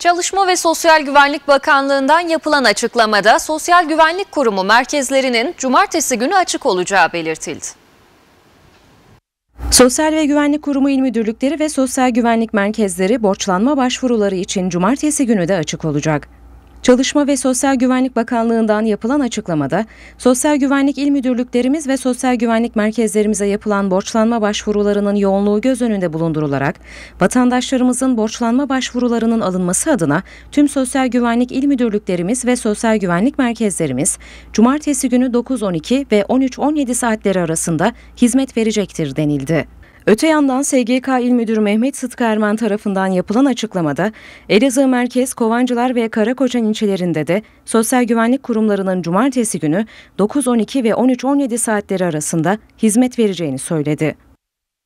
Çalışma ve Sosyal Güvenlik Bakanlığı'ndan yapılan açıklamada Sosyal Güvenlik Kurumu merkezlerinin cumartesi günü açık olacağı belirtildi. Sosyal ve Güvenlik Kurumu İl Müdürlükleri ve Sosyal Güvenlik Merkezleri borçlanma başvuruları için cumartesi günü de açık olacak. Çalışma ve Sosyal Güvenlik Bakanlığı'ndan yapılan açıklamada, sosyal güvenlik il müdürlüklerimiz ve sosyal güvenlik merkezlerimize yapılan borçlanma başvurularının yoğunluğu göz önünde bulundurularak, vatandaşlarımızın borçlanma başvurularının alınması adına tüm sosyal güvenlik il müdürlüklerimiz ve sosyal güvenlik merkezlerimiz, cumartesi günü 9-12 ve 13-17 saatleri arasında hizmet verecektir denildi. Öte yandan SGK İl Müdürü Mehmet Sıtkı Erman tarafından yapılan açıklamada Elazığ Merkez, Kovancılar ve Karakoçan ilçelerinde de sosyal güvenlik kurumlarının cumartesi günü 9-12 ve 13-17 saatleri arasında hizmet vereceğini söyledi.